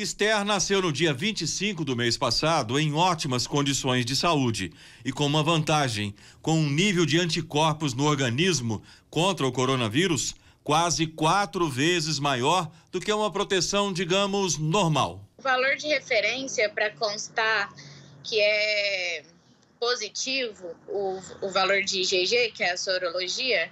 Esther nasceu no dia 25 do mês passado em ótimas condições de saúde e com uma vantagem, com um nível de anticorpos no organismo contra o coronavírus quase quatro vezes maior do que uma proteção, digamos, normal. O valor de referência para constar que é positivo o, o valor de IgG, que é a sorologia,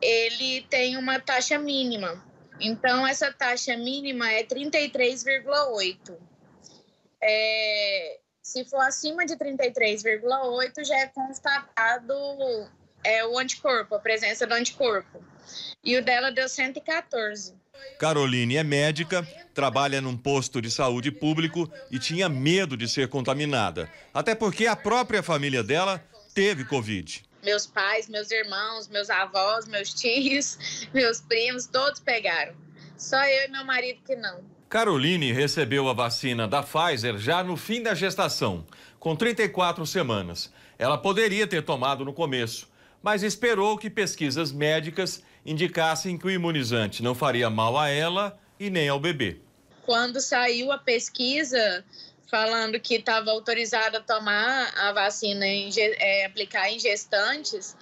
ele tem uma taxa mínima. Então, essa taxa mínima é 33,8. É, se for acima de 33,8, já é constatado é, o anticorpo, a presença do anticorpo. E o dela deu 114. Caroline é médica, trabalha num posto de saúde público e tinha medo de ser contaminada. Até porque a própria família dela teve Covid. Meus pais, meus irmãos, meus avós, meus tios, meus primos, todos pegaram. Só eu e meu marido que não. Caroline recebeu a vacina da Pfizer já no fim da gestação, com 34 semanas. Ela poderia ter tomado no começo, mas esperou que pesquisas médicas indicassem que o imunizante não faria mal a ela e nem ao bebê. Quando saiu a pesquisa, falando que estava autorizada a tomar a vacina, em, é, aplicar em gestantes.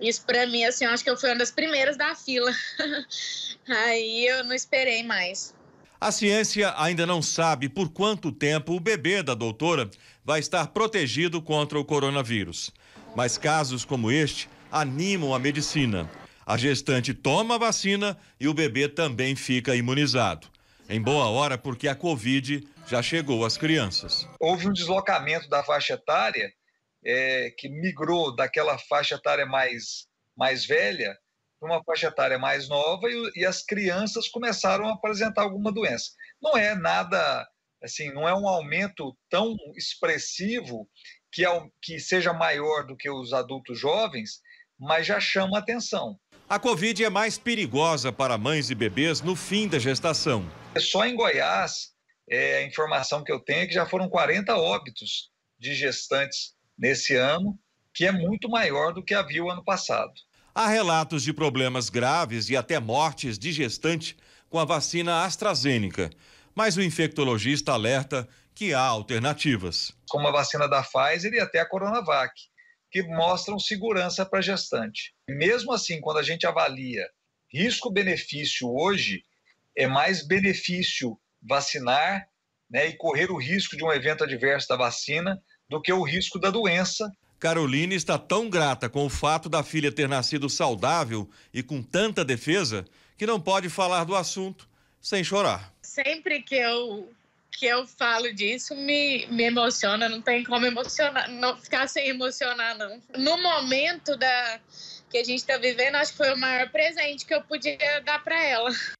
Isso para mim, assim, eu acho que eu fui uma das primeiras da fila. Aí eu não esperei mais. A ciência ainda não sabe por quanto tempo o bebê da doutora vai estar protegido contra o coronavírus. Mas casos como este animam a medicina. A gestante toma a vacina e o bebê também fica imunizado em boa hora porque a Covid já chegou às crianças. Houve um deslocamento da faixa etária é, que migrou daquela faixa etária mais, mais velha para uma faixa etária mais nova e, e, as crianças começaram a apresentar alguma doença. Não é nada, assim, não é um aumento tão expressivo que, é, que seja maior do que os adultos jovens, mas já chama atenção. A Covid é mais perigosa para mães e bebês no fim da gestação. É só em Goiás, é, a informação que eu tenho é que já foram 40 óbitos de gestantes nesse ano, que é muito maior do que havia o ano passado. Há relatos de problemas graves e até mortes de gestante com a vacina AstraZeneca, mas o infectologista alerta que há alternativas. Como a vacina da Pfizer e até a Coronavac que mostram segurança para gestante. Mesmo assim, quando a gente avalia risco-benefício hoje, é mais benefício vacinar né, e correr o risco de um evento adverso da vacina do que o risco da doença. Caroline está tão grata com o fato da filha ter nascido saudável e com tanta defesa que não pode falar do assunto sem chorar. Sempre que eu que eu falo disso me, me emociona, não tem como emocionar, não ficar sem emocionar, não. No momento da, que a gente está vivendo, acho que foi o maior presente que eu podia dar para ela.